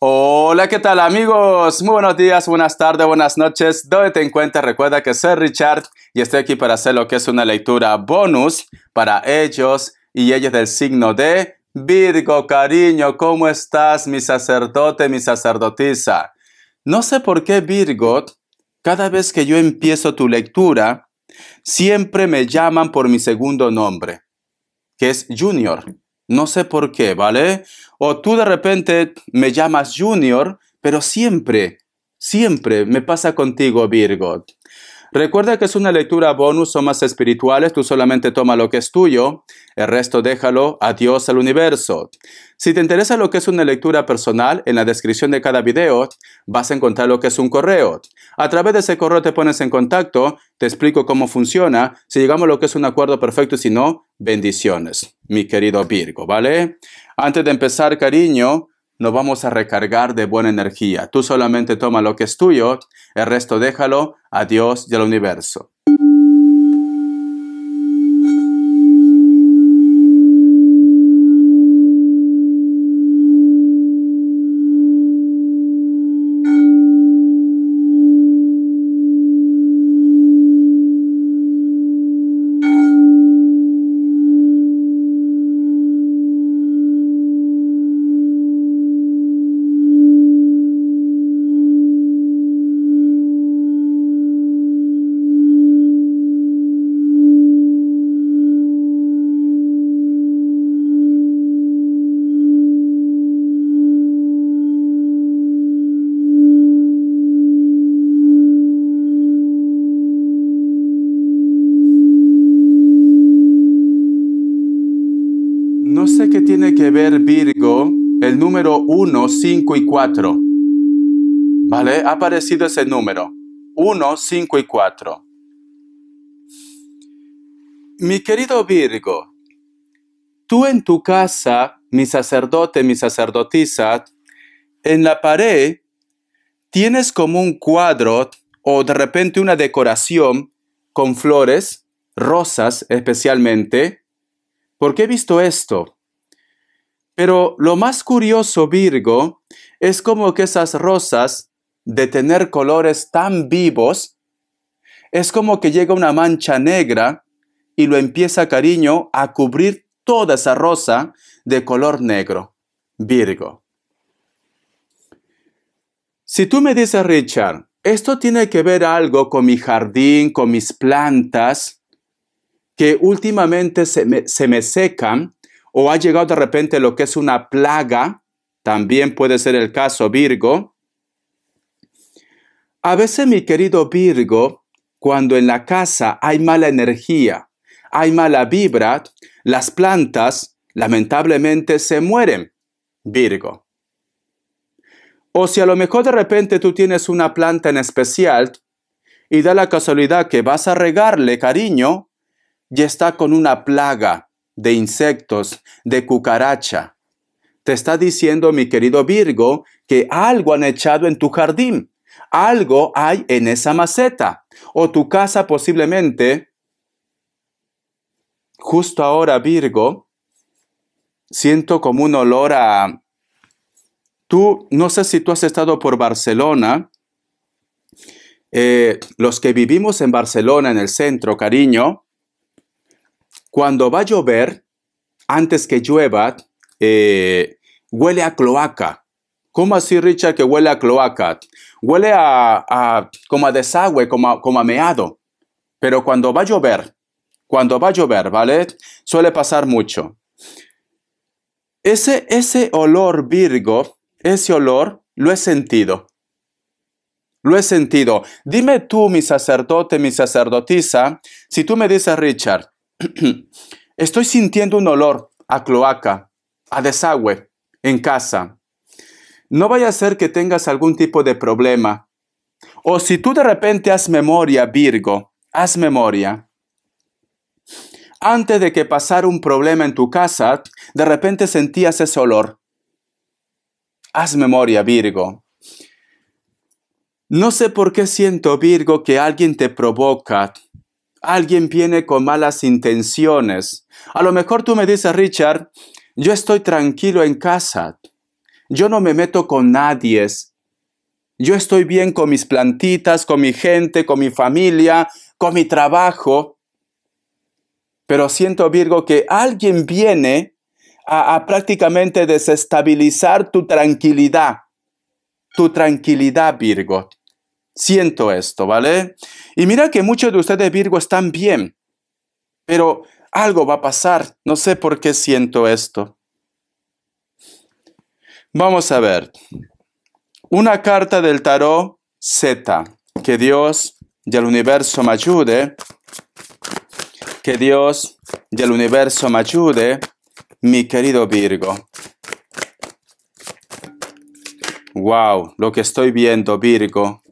Hola, ¿qué tal amigos? Muy buenos días, buenas tardes, buenas noches. Dónde te encuentras, recuerda que soy Richard y estoy aquí para hacer lo que es una lectura bonus para ellos y ellas del signo de Virgo. Cariño, ¿cómo estás, mi sacerdote, mi sacerdotisa? No sé por qué, Virgo, cada vez que yo empiezo tu lectura, siempre me llaman por mi segundo nombre, que es Junior. No sé por qué, ¿vale? O tú de repente me llamas Junior, pero siempre, siempre me pasa contigo, Virgo. Recuerda que es una lectura bonus, son más espirituales, tú solamente toma lo que es tuyo, el resto déjalo a Dios, al universo. Si te interesa lo que es una lectura personal, en la descripción de cada video vas a encontrar lo que es un correo. A través de ese correo te pones en contacto, te explico cómo funciona, si llegamos a lo que es un acuerdo perfecto y si no, bendiciones, mi querido Virgo, ¿vale? Antes de empezar, cariño, nos vamos a recargar de buena energía. Tú solamente toma lo que es tuyo, el resto déjalo a Dios y al universo. número 1, 5 y 4. ¿Vale? Ha aparecido ese número. 1, 5 y 4. Mi querido Virgo, tú en tu casa, mi sacerdote, mi sacerdotisa, en la pared tienes como un cuadro o de repente una decoración con flores, rosas especialmente. ¿Por qué he visto esto? Pero lo más curioso, Virgo, es como que esas rosas, de tener colores tan vivos, es como que llega una mancha negra y lo empieza, cariño, a cubrir toda esa rosa de color negro. Virgo. Si tú me dices, Richard, esto tiene que ver algo con mi jardín, con mis plantas, que últimamente se me, se me secan o ha llegado de repente lo que es una plaga, también puede ser el caso Virgo. A veces, mi querido Virgo, cuando en la casa hay mala energía, hay mala vibra, las plantas lamentablemente se mueren, Virgo. O si a lo mejor de repente tú tienes una planta en especial y da la casualidad que vas a regarle cariño y está con una plaga, de insectos, de cucaracha. Te está diciendo, mi querido Virgo, que algo han echado en tu jardín, algo hay en esa maceta, o tu casa posiblemente. Justo ahora, Virgo, siento como un olor a... Tú, no sé si tú has estado por Barcelona, eh, los que vivimos en Barcelona, en el centro, cariño, cuando va a llover, antes que llueva, eh, huele a cloaca. ¿Cómo así, Richard, que huele a cloaca? Huele a, a como a desagüe, como a, como a meado. Pero cuando va a llover, cuando va a llover, ¿vale? Suele pasar mucho. Ese, ese olor Virgo, ese olor, lo he sentido. Lo he sentido. Dime tú, mi sacerdote, mi sacerdotisa, si tú me dices, Richard, Estoy sintiendo un olor a cloaca, a desagüe, en casa. No vaya a ser que tengas algún tipo de problema. O si tú de repente has memoria, Virgo, haz memoria. Antes de que pasara un problema en tu casa, de repente sentías ese olor. Haz memoria, Virgo. No sé por qué siento, Virgo, que alguien te provoca, alguien viene con malas intenciones. A lo mejor tú me dices, Richard, yo estoy tranquilo en casa. Yo no me meto con nadie. Yo estoy bien con mis plantitas, con mi gente, con mi familia, con mi trabajo. Pero siento, Virgo, que alguien viene a, a prácticamente desestabilizar tu tranquilidad. Tu tranquilidad, Virgo. Siento esto, ¿vale? Y mira que muchos de ustedes Virgo están bien, pero algo va a pasar. No sé por qué siento esto. Vamos a ver. Una carta del tarot Z. Que Dios y el universo me ayude. Que Dios y el universo me ayude, mi querido Virgo. Wow, lo que estoy viendo, Virgo.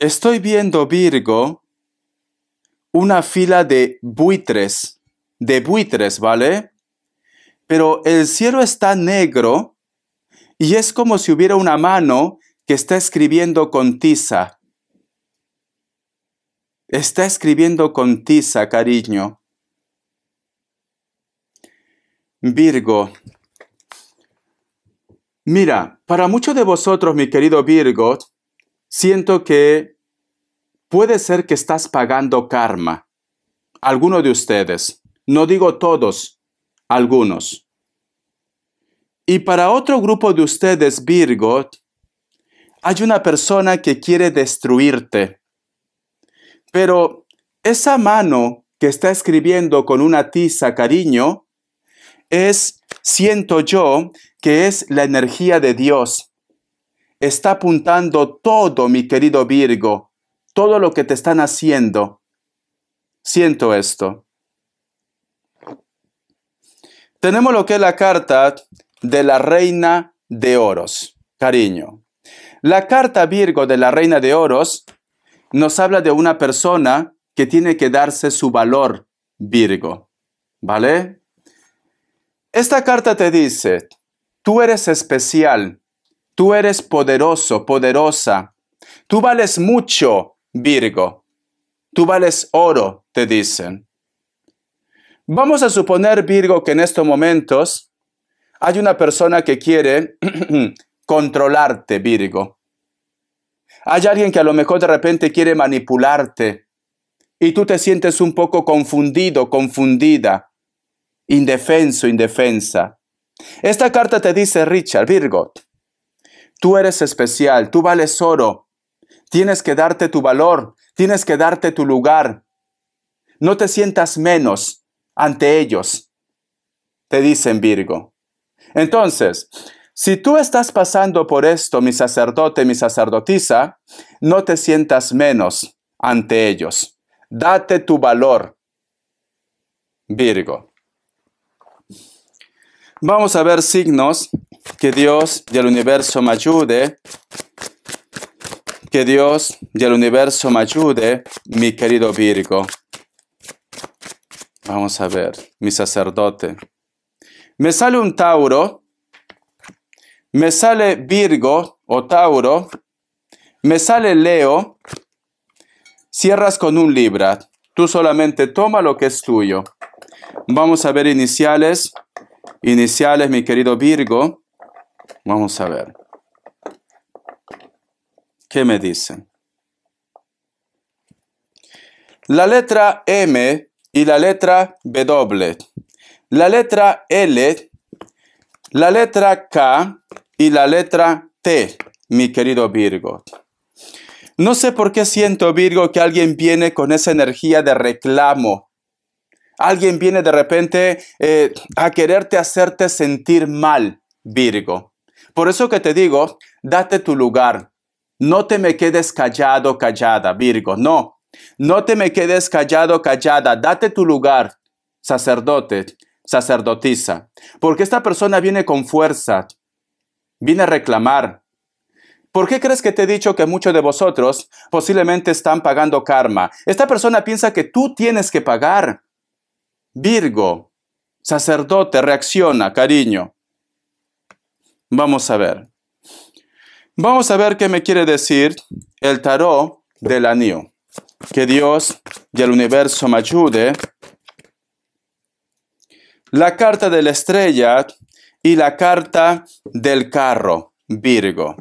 Estoy viendo, Virgo, una fila de buitres, de buitres, ¿vale? Pero el cielo está negro y es como si hubiera una mano que está escribiendo con tiza. Está escribiendo con tiza, cariño. Virgo. Mira, para muchos de vosotros, mi querido Virgo, siento que puede ser que estás pagando karma. Alguno de ustedes, no digo todos, algunos. Y para otro grupo de ustedes, Virgo, hay una persona que quiere destruirte. Pero esa mano que está escribiendo con una tiza, cariño, es, siento yo, que es la energía de Dios está apuntando todo, mi querido Virgo, todo lo que te están haciendo. Siento esto. Tenemos lo que es la carta de la Reina de Oros, cariño. La carta Virgo de la Reina de Oros nos habla de una persona que tiene que darse su valor, Virgo. ¿Vale? Esta carta te dice, tú eres especial, Tú eres poderoso, poderosa. Tú vales mucho, Virgo. Tú vales oro, te dicen. Vamos a suponer, Virgo, que en estos momentos hay una persona que quiere controlarte, Virgo. Hay alguien que a lo mejor de repente quiere manipularte y tú te sientes un poco confundido, confundida, indefenso, indefensa. Esta carta te dice, Richard, Virgo, Tú eres especial, tú vales oro. Tienes que darte tu valor, tienes que darte tu lugar. No te sientas menos ante ellos, te dicen Virgo. Entonces, si tú estás pasando por esto, mi sacerdote, mi sacerdotisa, no te sientas menos ante ellos. Date tu valor, Virgo. Vamos a ver signos que Dios y el universo me ayude. Que Dios y el universo me ayude, mi querido Virgo. Vamos a ver, mi sacerdote. Me sale un Tauro. Me sale Virgo o Tauro. Me sale Leo. Cierras con un Libra. Tú solamente toma lo que es tuyo. Vamos a ver iniciales. Iniciales, mi querido Virgo. Vamos a ver. ¿Qué me dicen? La letra M y la letra W. La letra L, la letra K y la letra T, mi querido Virgo. No sé por qué siento, Virgo, que alguien viene con esa energía de reclamo. Alguien viene de repente eh, a quererte hacerte sentir mal, Virgo. Por eso que te digo, date tu lugar. No te me quedes callado, callada, Virgo. No, no te me quedes callado, callada. Date tu lugar, sacerdote, sacerdotisa. Porque esta persona viene con fuerza, viene a reclamar. ¿Por qué crees que te he dicho que muchos de vosotros posiblemente están pagando karma? Esta persona piensa que tú tienes que pagar. Virgo, sacerdote, reacciona, cariño. Vamos a ver. Vamos a ver qué me quiere decir el tarot del anillo. Que Dios y el universo me ayude. La carta de la estrella y la carta del carro, Virgo.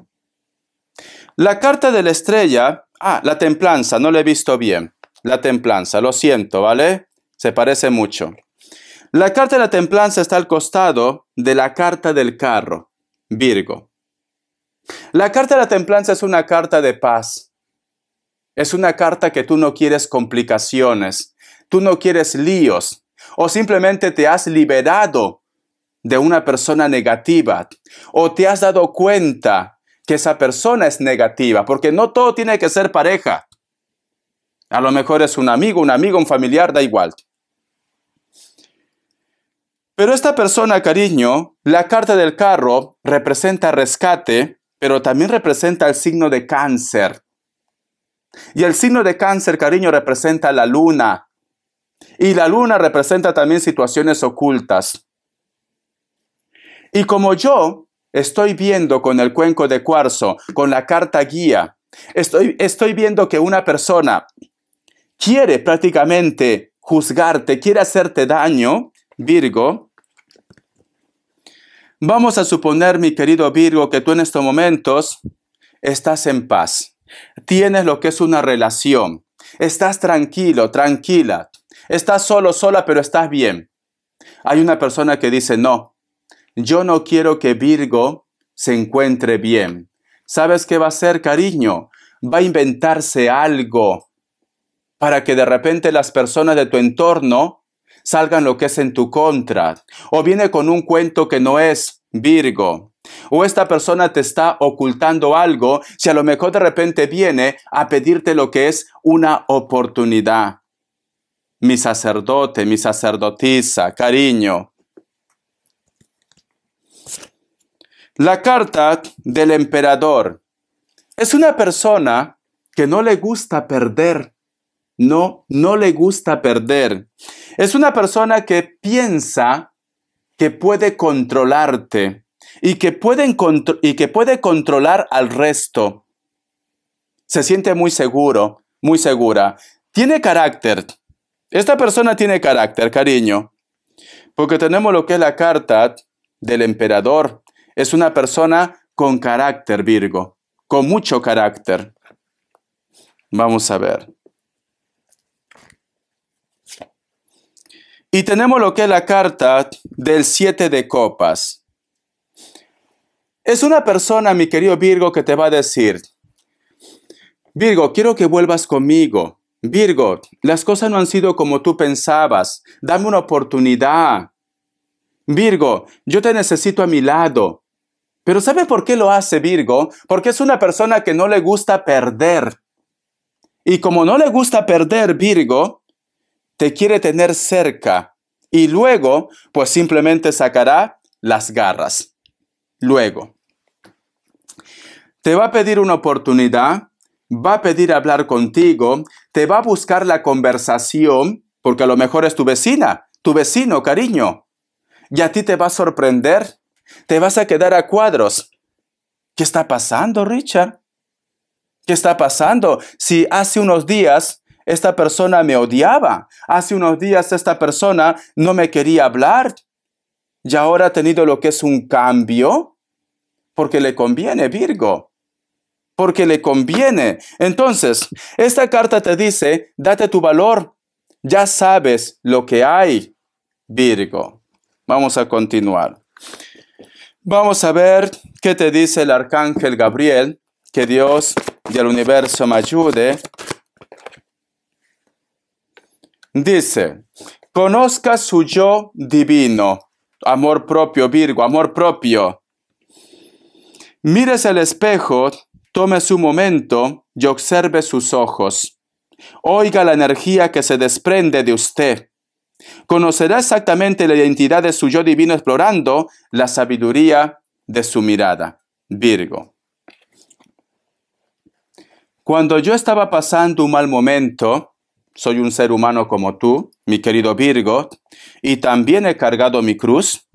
La carta de la estrella, ah, la templanza, no la he visto bien. La templanza, lo siento, ¿vale? Se parece mucho. La carta de la templanza está al costado de la carta del carro. Virgo. La carta de la templanza es una carta de paz. Es una carta que tú no quieres complicaciones, tú no quieres líos o simplemente te has liberado de una persona negativa o te has dado cuenta que esa persona es negativa, porque no todo tiene que ser pareja. A lo mejor es un amigo, un amigo, un familiar, da igual. Pero esta persona, cariño, la carta del carro representa rescate, pero también representa el signo de cáncer. Y el signo de cáncer, cariño, representa la luna. Y la luna representa también situaciones ocultas. Y como yo estoy viendo con el cuenco de cuarzo, con la carta guía, estoy, estoy viendo que una persona quiere prácticamente juzgarte, quiere hacerte daño, Virgo, Vamos a suponer, mi querido Virgo, que tú en estos momentos estás en paz, tienes lo que es una relación, estás tranquilo, tranquila, estás solo, sola, pero estás bien. Hay una persona que dice, no, yo no quiero que Virgo se encuentre bien. ¿Sabes qué va a hacer, cariño? Va a inventarse algo para que de repente las personas de tu entorno salgan lo que es en tu contra, o viene con un cuento que no es Virgo. O esta persona te está ocultando algo si a lo mejor de repente viene a pedirte lo que es una oportunidad. Mi sacerdote, mi sacerdotisa, cariño. La carta del emperador es una persona que no le gusta perder. No, no le gusta perder. Es una persona que piensa que puede controlarte y que puede, y que puede controlar al resto. Se siente muy seguro, muy segura. Tiene carácter. Esta persona tiene carácter, cariño. Porque tenemos lo que es la carta del emperador. Es una persona con carácter, Virgo, con mucho carácter. Vamos a ver. Y tenemos lo que es la carta del siete de copas. Es una persona, mi querido Virgo, que te va a decir, Virgo, quiero que vuelvas conmigo. Virgo, las cosas no han sido como tú pensabas. Dame una oportunidad. Virgo, yo te necesito a mi lado. Pero ¿sabe por qué lo hace Virgo? Porque es una persona que no le gusta perder. Y como no le gusta perder Virgo, te quiere tener cerca y luego, pues simplemente sacará las garras. Luego, te va a pedir una oportunidad, va a pedir hablar contigo, te va a buscar la conversación, porque a lo mejor es tu vecina, tu vecino, cariño. Y a ti te va a sorprender, te vas a quedar a cuadros. ¿Qué está pasando, Richard? ¿Qué está pasando? Si hace unos días esta persona me odiaba, hace unos días esta persona no me quería hablar y ahora ha tenido lo que es un cambio porque le conviene, Virgo, porque le conviene. Entonces, esta carta te dice, date tu valor, ya sabes lo que hay, Virgo. Vamos a continuar. Vamos a ver qué te dice el arcángel Gabriel, que Dios y el universo me ayude Dice, conozca su yo divino, amor propio, Virgo, amor propio. Mires el espejo, tome su momento y observe sus ojos. Oiga la energía que se desprende de usted. Conocerá exactamente la identidad de su yo divino explorando la sabiduría de su mirada. Virgo. Cuando yo estaba pasando un mal momento, soy un ser humano como tú, mi querido Virgo, y también he cargado mi cruz.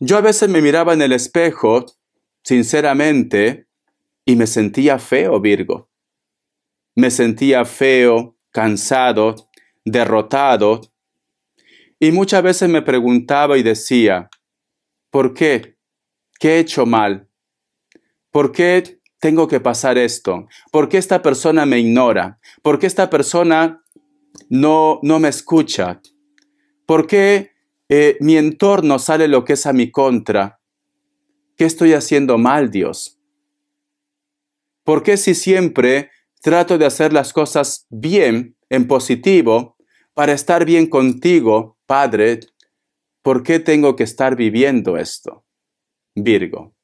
Yo a veces me miraba en el espejo, sinceramente, y me sentía feo, Virgo. Me sentía feo, cansado, derrotado, y muchas veces me preguntaba y decía, ¿por qué? ¿Qué he hecho mal? ¿Por qué tengo que pasar esto? ¿Por qué esta persona me ignora? ¿Por qué esta persona no, no me escucha? ¿Por qué eh, mi entorno sale lo que es a mi contra? ¿Qué estoy haciendo mal, Dios? ¿Por qué si siempre trato de hacer las cosas bien, en positivo, para estar bien contigo, Padre? ¿Por qué tengo que estar viviendo esto? Virgo.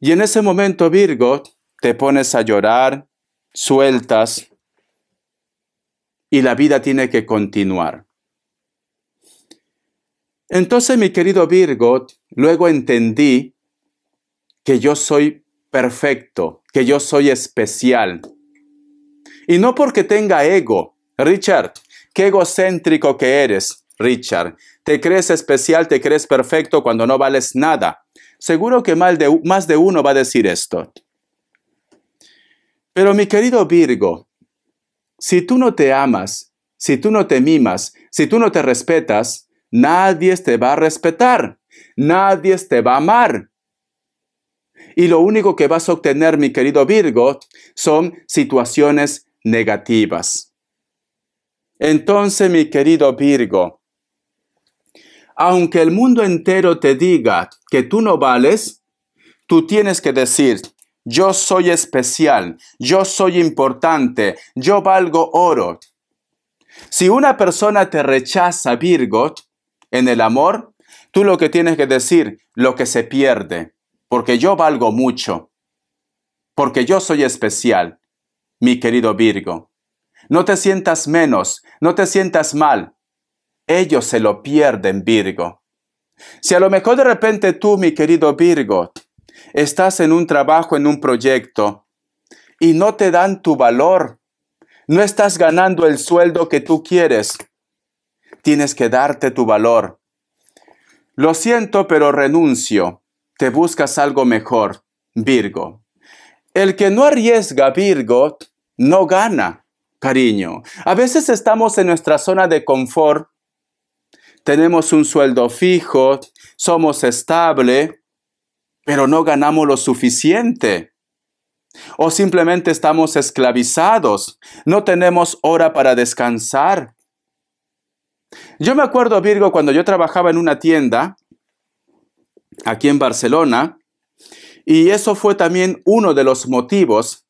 Y en ese momento, Virgo, te pones a llorar, sueltas, y la vida tiene que continuar. Entonces, mi querido Virgo, luego entendí que yo soy perfecto, que yo soy especial. Y no porque tenga ego. Richard, qué egocéntrico que eres, Richard. Te crees especial, te crees perfecto cuando no vales nada. Seguro que más de uno va a decir esto. Pero mi querido Virgo, si tú no te amas, si tú no te mimas, si tú no te respetas, nadie te va a respetar, nadie te va a amar. Y lo único que vas a obtener, mi querido Virgo, son situaciones negativas. Entonces, mi querido Virgo, aunque el mundo entero te diga que tú no vales, tú tienes que decir, yo soy especial, yo soy importante, yo valgo oro. Si una persona te rechaza, Virgo, en el amor, tú lo que tienes que decir, lo que se pierde, porque yo valgo mucho, porque yo soy especial, mi querido Virgo. No te sientas menos, no te sientas mal, ellos se lo pierden, Virgo. Si a lo mejor de repente tú, mi querido Virgo, estás en un trabajo, en un proyecto, y no te dan tu valor, no estás ganando el sueldo que tú quieres, tienes que darte tu valor. Lo siento, pero renuncio, te buscas algo mejor, Virgo. El que no arriesga, Virgo, no gana, cariño. A veces estamos en nuestra zona de confort tenemos un sueldo fijo, somos estable, pero no ganamos lo suficiente. O simplemente estamos esclavizados, no tenemos hora para descansar. Yo me acuerdo, Virgo, cuando yo trabajaba en una tienda aquí en Barcelona, y eso fue también uno de los motivos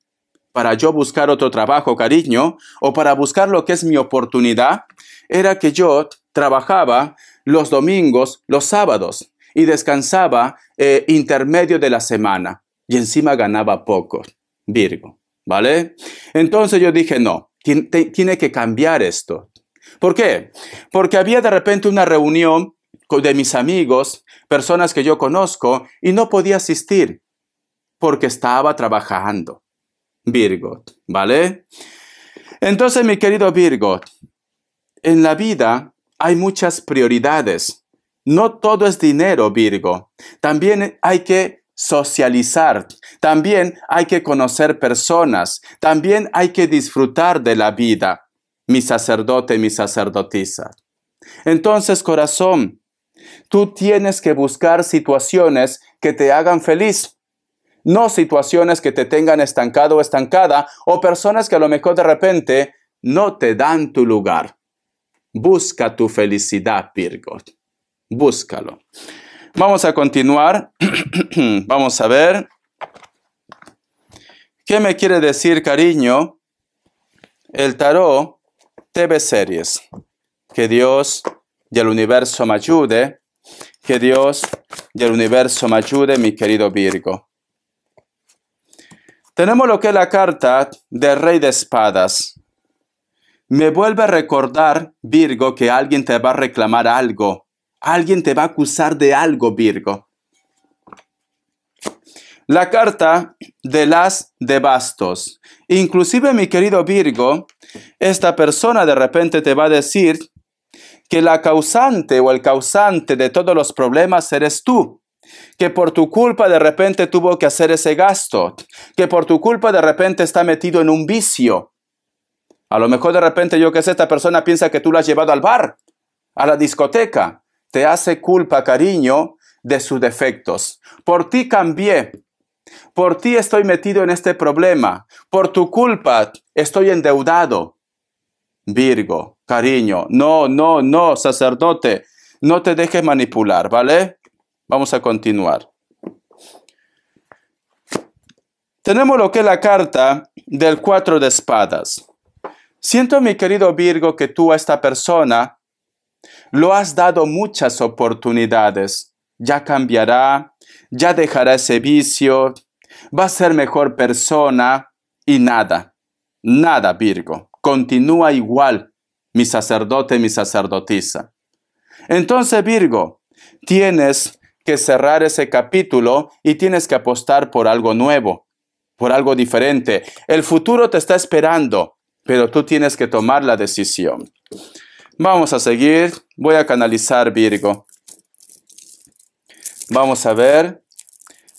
para yo buscar otro trabajo, cariño, o para buscar lo que es mi oportunidad, era que yo trabajaba los domingos, los sábados, y descansaba eh, intermedio de la semana, y encima ganaba poco, Virgo, ¿vale? Entonces yo dije, no, tiene que cambiar esto. ¿Por qué? Porque había de repente una reunión de mis amigos, personas que yo conozco, y no podía asistir porque estaba trabajando. Virgo, ¿vale? Entonces, mi querido Virgo, en la vida hay muchas prioridades. No todo es dinero, Virgo. También hay que socializar, también hay que conocer personas, también hay que disfrutar de la vida, mi sacerdote, mi sacerdotisa. Entonces, corazón, tú tienes que buscar situaciones que te hagan feliz no situaciones que te tengan estancado o estancada, o personas que a lo mejor de repente no te dan tu lugar. Busca tu felicidad, Virgo. Búscalo. Vamos a continuar. Vamos a ver. ¿Qué me quiere decir, cariño? El tarot TV series. Que Dios y el universo me ayude. Que Dios y el universo me ayude, mi querido Virgo. Tenemos lo que es la carta del Rey de Espadas. Me vuelve a recordar, Virgo, que alguien te va a reclamar algo. Alguien te va a acusar de algo, Virgo. La carta de las de bastos. Inclusive, mi querido Virgo, esta persona de repente te va a decir que la causante o el causante de todos los problemas eres tú que por tu culpa de repente tuvo que hacer ese gasto, que por tu culpa de repente está metido en un vicio, a lo mejor de repente, yo qué sé, esta persona piensa que tú la has llevado al bar, a la discoteca. Te hace culpa, cariño, de sus defectos. Por ti cambié. Por ti estoy metido en este problema. Por tu culpa estoy endeudado. Virgo, cariño, no, no, no, sacerdote, no te dejes manipular, ¿vale? Vamos a continuar. Tenemos lo que es la carta del cuatro de espadas. Siento, mi querido Virgo, que tú a esta persona lo has dado muchas oportunidades. Ya cambiará, ya dejará ese vicio, va a ser mejor persona y nada, nada, Virgo. Continúa igual, mi sacerdote, mi sacerdotisa. Entonces, Virgo, tienes que cerrar ese capítulo y tienes que apostar por algo nuevo, por algo diferente. El futuro te está esperando pero tú tienes que tomar la decisión. Vamos a seguir. Voy a canalizar Virgo. Vamos a ver.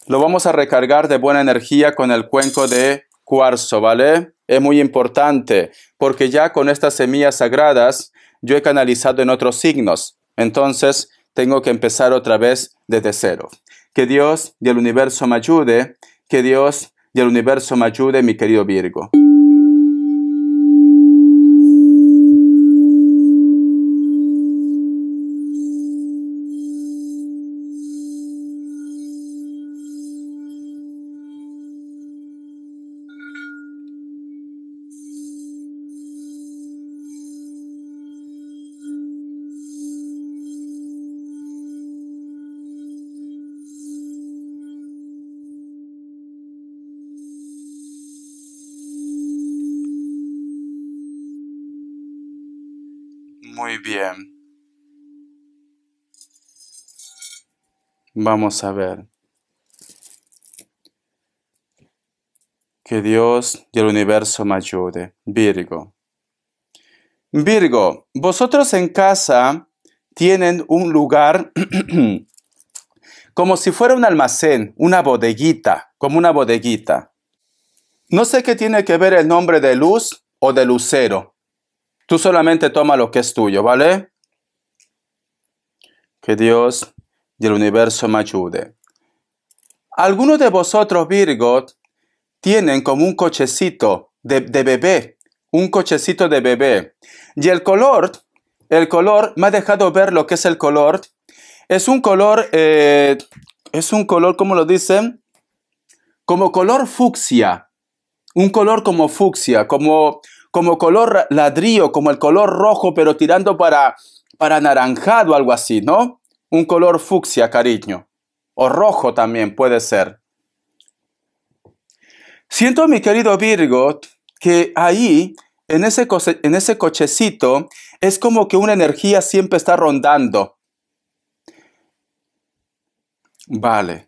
Lo vamos a recargar de buena energía con el cuenco de cuarzo, ¿vale? Es muy importante porque ya con estas semillas sagradas yo he canalizado en otros signos. Entonces tengo que empezar otra vez desde cero. Que Dios y el universo me ayude. Que Dios y el universo me ayude, mi querido Virgo. bien. Vamos a ver. Que Dios y el universo me ayude. Virgo. Virgo, vosotros en casa tienen un lugar como si fuera un almacén, una bodeguita, como una bodeguita. No sé qué tiene que ver el nombre de luz o de lucero, Tú solamente toma lo que es tuyo, ¿vale? Que Dios y el universo me ayude. Algunos de vosotros, Virgo, tienen como un cochecito de, bebé, un cochecito de bebé. Y el color, el color, me ha dejado ver lo que es el color. Es un color, eh, es un color, ¿cómo lo dicen? Como color fucsia. Un color como fucsia, como como color ladrillo, como el color rojo, pero tirando para, para anaranjado, algo así, ¿no? Un color fucsia, cariño. O rojo también puede ser. Siento, mi querido Virgo, que ahí, en ese, en ese cochecito, es como que una energía siempre está rondando. Vale.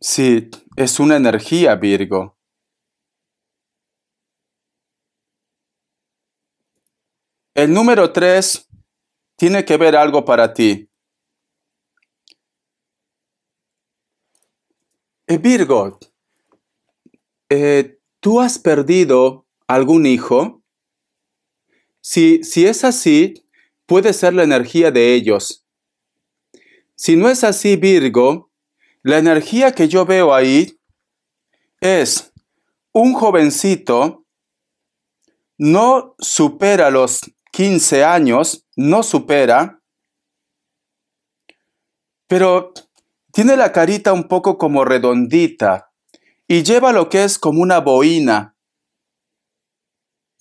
Sí, es una energía, Virgo. El número tres tiene que ver algo para ti. Eh, Virgo, eh, ¿tú has perdido algún hijo? si es así, puede ser la energía de ellos. Si no es así, Virgo, la energía que yo veo ahí es un jovencito no supera los 15 años, no supera, pero tiene la carita un poco como redondita y lleva lo que es como una boina,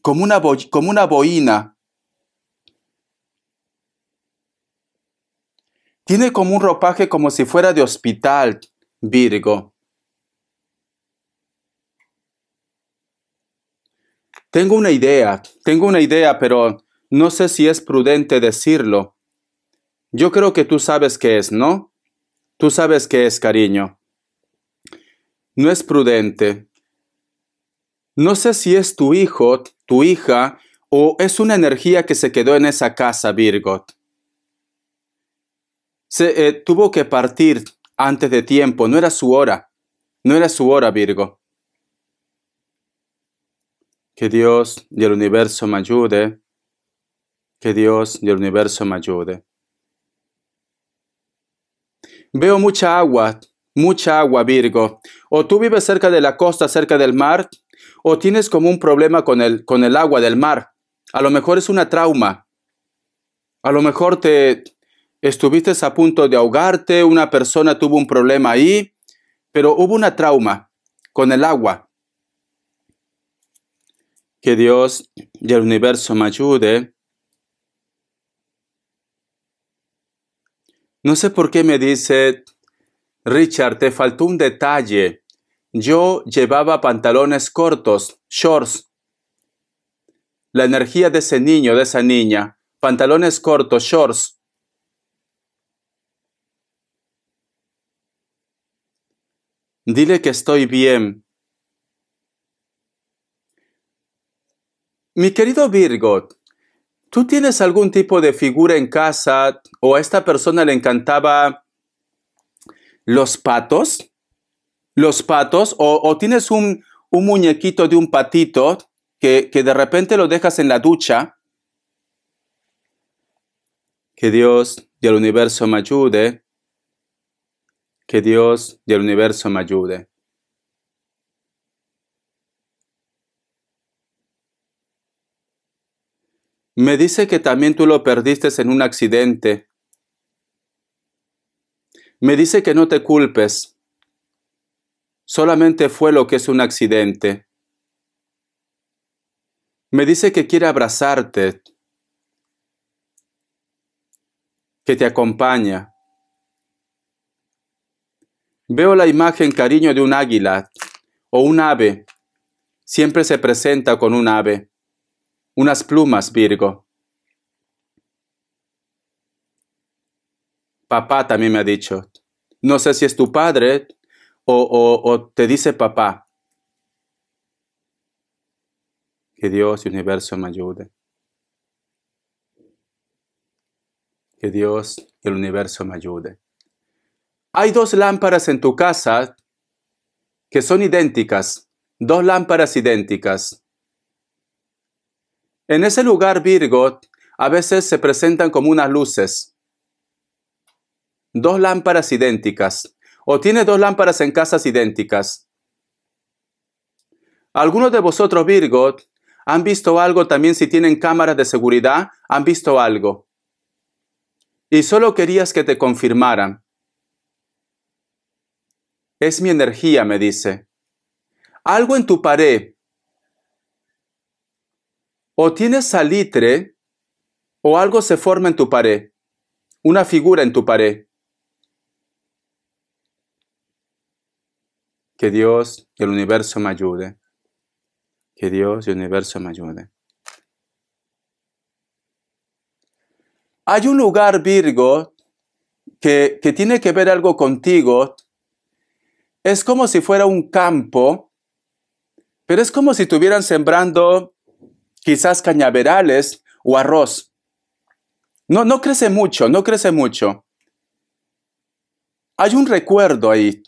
como una, como una boina, Tiene como un ropaje como si fuera de hospital, Virgo. Tengo una idea, tengo una idea, pero no sé si es prudente decirlo. Yo creo que tú sabes qué es, ¿no? Tú sabes qué es, cariño. No es prudente. No sé si es tu hijo, tu hija, o es una energía que se quedó en esa casa, Virgo. Se eh, tuvo que partir antes de tiempo, no era su hora, no era su hora, Virgo. Que Dios y el universo me ayude, que Dios y el universo me ayude. Veo mucha agua, mucha agua, Virgo. O tú vives cerca de la costa, cerca del mar, o tienes como un problema con el, con el agua del mar. A lo mejor es una trauma. A lo mejor te, estuviste a punto de ahogarte, una persona tuvo un problema ahí, pero hubo una trauma con el agua. Que Dios y el universo me ayude. No sé por qué me dice, Richard, te faltó un detalle. Yo llevaba pantalones cortos, shorts. La energía de ese niño, de esa niña, pantalones cortos, shorts Dile que estoy bien. Mi querido Virgo, ¿tú tienes algún tipo de figura en casa o a esta persona le encantaba los patos? ¿Los patos? ¿O, tienes un, muñequito de un patito que, que de repente lo dejas en la ducha? Que Dios y el universo me ayude que Dios y el universo me ayude. Me dice que también tú lo perdiste en un accidente. Me dice que no te culpes. Solamente fue lo que es un accidente. Me dice que quiere abrazarte, que te acompaña. Veo la imagen cariño de un águila o un ave. Siempre se presenta con un ave. Unas plumas, Virgo. Papá también me ha dicho. No sé si es tu padre o, o, te dice papá. Que Dios y universo me ayude. Que Dios y el universo me ayude. Hay dos lámparas en tu casa que son idénticas, dos lámparas idénticas. En ese lugar, Virgo, a veces se presentan como unas luces. Dos lámparas idénticas. O tiene dos lámparas en casas idénticas. Algunos de vosotros, Virgo, han visto algo también si tienen cámaras de seguridad, han visto algo. Y solo querías que te confirmaran. Es mi energía, me dice. Algo en tu pared. O tienes salitre o algo se forma en tu pared. Una figura en tu pared. Que Dios y el universo me ayude. Que Dios y el universo me ayude. Hay un lugar, Virgo, que, que tiene que ver algo contigo es como si fuera un campo, pero es como si estuvieran sembrando quizás cañaverales o arroz. No, no crece mucho, no crece mucho. Hay un recuerdo ahí.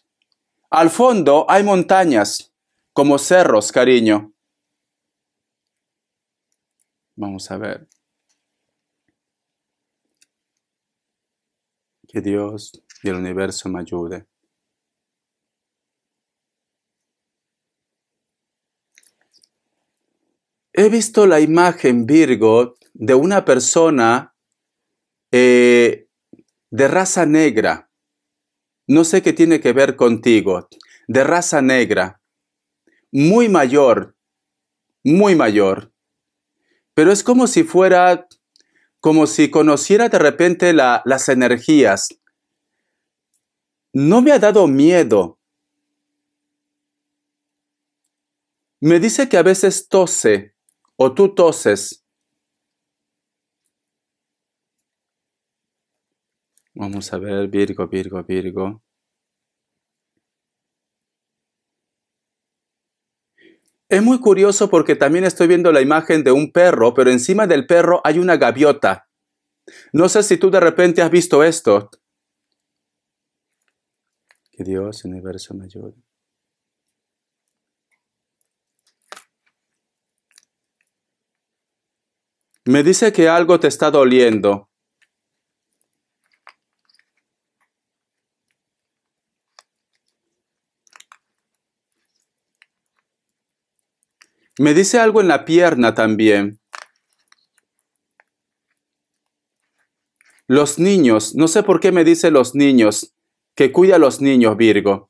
Al fondo hay montañas, como cerros, cariño. Vamos a ver. Que Dios y el universo me ayude. he visto la imagen, Virgo, de una persona eh, de raza negra. No sé qué tiene que ver contigo. De raza negra. Muy mayor. Muy mayor. Pero es como si fuera, como si conociera de repente las energías. No me ha dado miedo. Me dice que a veces tose o tú toses. Vamos a ver, Virgo, Virgo, Virgo. Es muy curioso porque también estoy viendo la imagen de un perro, pero encima del perro hay una gaviota. No sé si tú de repente has visto esto. Que Dios, universo, me ayude. Me dice que algo te está doliendo. Me dice algo en la pierna también. Los niños, no sé por qué me dice los niños, que cuida a los niños, Virgo.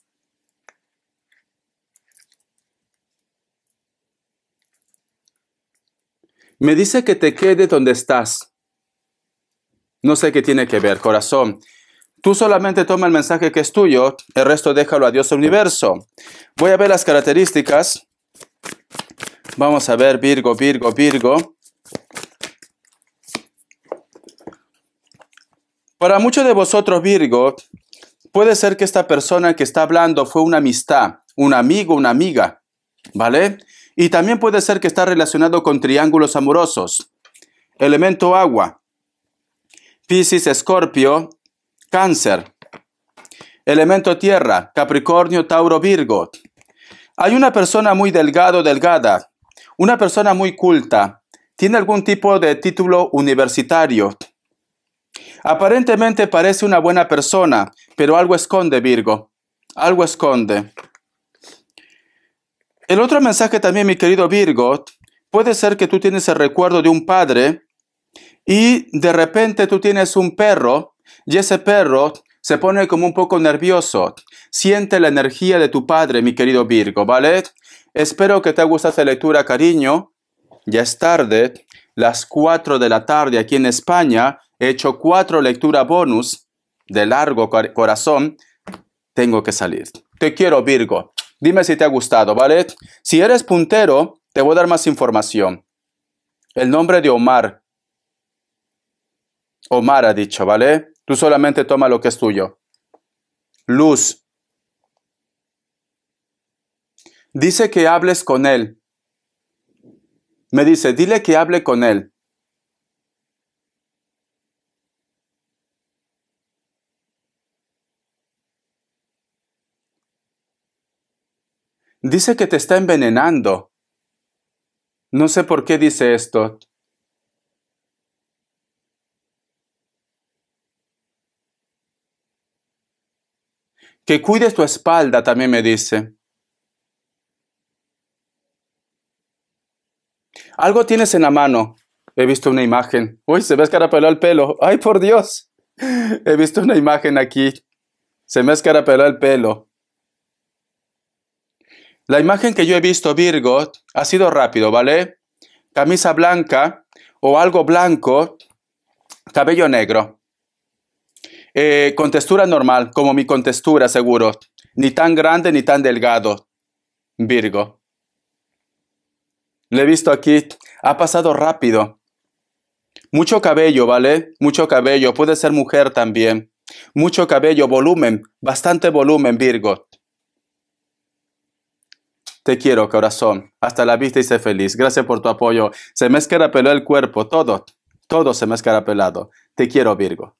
Me dice que te quede donde estás. No sé qué tiene que ver, corazón. Tú solamente toma el mensaje que es tuyo, el resto déjalo a Dios universo. Voy a ver las características. Vamos a ver Virgo, Virgo, Virgo. Para muchos de vosotros, Virgo, puede ser que esta persona que está hablando fue una amistad, un amigo, una amiga, ¿vale? Y también puede ser que está relacionado con triángulos amorosos. Elemento agua. Piscis, Escorpio, Cáncer. Elemento tierra, Capricornio, Tauro, Virgo. Hay una persona muy delgado, delgada, una persona muy culta, tiene algún tipo de título universitario. Aparentemente parece una buena persona, pero algo esconde Virgo, algo esconde. El otro mensaje también, mi querido Virgo, puede ser que tú tienes el recuerdo de un padre y de repente tú tienes un perro y ese perro se pone como un poco nervioso. Siente la energía de tu padre, mi querido Virgo, ¿vale? Espero que te guste esta lectura, cariño. Ya es tarde, las 4 de la tarde aquí en España. He hecho cuatro lectura bonus de largo corazón. Tengo que salir. Te quiero, Virgo. Dime si te ha gustado, ¿vale? Si eres puntero, te voy a dar más información. El nombre de Omar. Omar ha dicho, ¿vale? Tú solamente toma lo que es tuyo. Luz. Dice que hables con él. Me dice, dile que hable con él. Dice que te está envenenando. No sé por qué dice esto. Que cuides tu espalda, también me dice. Algo tienes en la mano. He visto una imagen. Uy, se me escarapeló el pelo. ¡Ay, por Dios! He visto una imagen aquí. Se me escarapeló el pelo. La imagen que yo he visto, Virgo, ha sido rápido, ¿vale? Camisa blanca o algo blanco, cabello negro. Eh, con textura normal, como mi contextura, seguro. Ni tan grande ni tan delgado, Virgo. Le he visto aquí, ha pasado rápido. Mucho cabello, ¿vale? Mucho cabello, puede ser mujer también. Mucho cabello, volumen, bastante volumen, Virgo. Te quiero, corazón. Hasta la vista y sé feliz. Gracias por tu apoyo. Se me escarapeló el cuerpo, todo. Todo se me escarapelado. Te quiero, Virgo.